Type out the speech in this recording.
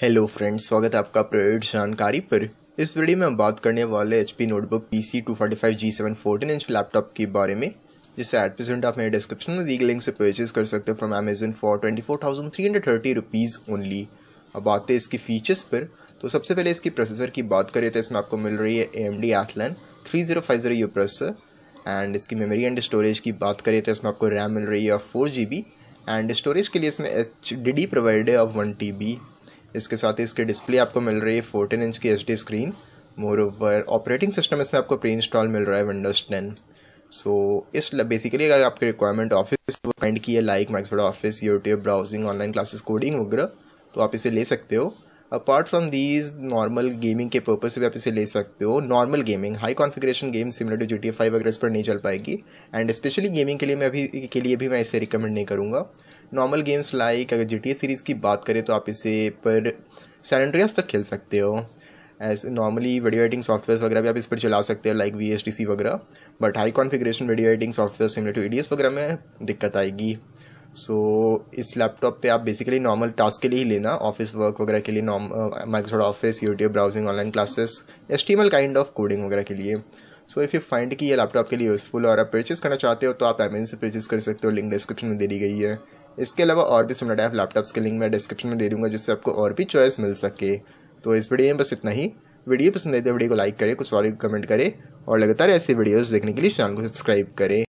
hello friends स्वागत है आपका प्रयोग जानकारी पर इस वीडियो में हम बात करने वाले H P notebook P C two forty five G seven fourteen inch laptop के बारे में जिसे एट प्रेजेंट आप मेरे डिस्क्रिप्शन में दी गई लिंक से परचेज कर सकते हो from Amazon for twenty four thousand three hundred thirty rupees only अब आते हैं इसकी फीचर्स पर तो सबसे पहले इसकी प्रोसेसर की बात करें तो इसमें आपको मिल रही है A M D Athlon three zero five zero U processor and इसकी मेमोरी एंड स्टोरेज की बात करें तो इसमें आपको रैम मिल रही है four G B and storage के लिए इसमें एच डी डी प्रोवाइड है ऑफ वन टी बी इसके साथ ही इसके डिस्प्ले आपको मिल रही है फोर्टीन इंच की H screen moreover operating system इसमें आपको प्री इंस्टॉल मिल रहा है विंडोज़ टेन सो so, इस बेसिकली अगर आपकी रिक्वायरमेंट ऑफिस काइंड की है like Microsoft Office YouTube browsing online classes coding वगैरह तो आप इसे ले सकते हो apart from these normal gaming के पर्पज से भी आप इसे ले सकते हो normal gaming high configuration game similar to G T five अगर इस पर नहीं चल पाएगी एंड स्पेशली गेमिंग के लिए मैं अभी के लिए भी मैं इसे रिकमेंड नहीं करूँगा नॉर्मल गेम्स लाइक अगर जी टी सीरीज़ की बात करें तो आप इसे पर सैनड्रियास तक खेल सकते हो as normally video editing software वगैरह भी आप इस पर चला सकते हो like V H D C वगैरह but high configuration video editing software similar to E D S वगैरह में दिक्कत आएगी सो so, इस लैपटॉप पे आप बेसिकली नॉर्मल टास्क के लिए ही लेना ऑफिस वर्क वगैरह के लिए norm Microsoft Office YouTube browsing online classes S T kind of coding वगैरह के लिए सो इफ़ यू फाइंड कि ये लैपटॉप के लिए यूज़फुल और आप परचेज़ करना चाहते हो तो आप अमेजन से परचेज़ कर सकते हो लिंक डिस्क्रिप्शन में दे दी गई है इसके अलावा और भी सिमिलर टाइप लैपटॉप्स के लिंक मैं डिस्क्रिप्शन में दे दूँगा जिससे आपको और भी चॉइस मिल सके तो इस वीडियो में बस इतना ही वीडियो पसंद आए तो वीडियो को लाइक करें कुछ और कमेंट करें और लगातार ऐसे वीडियोज़ देखने के लिए चैनल को सब्सक्राइब करें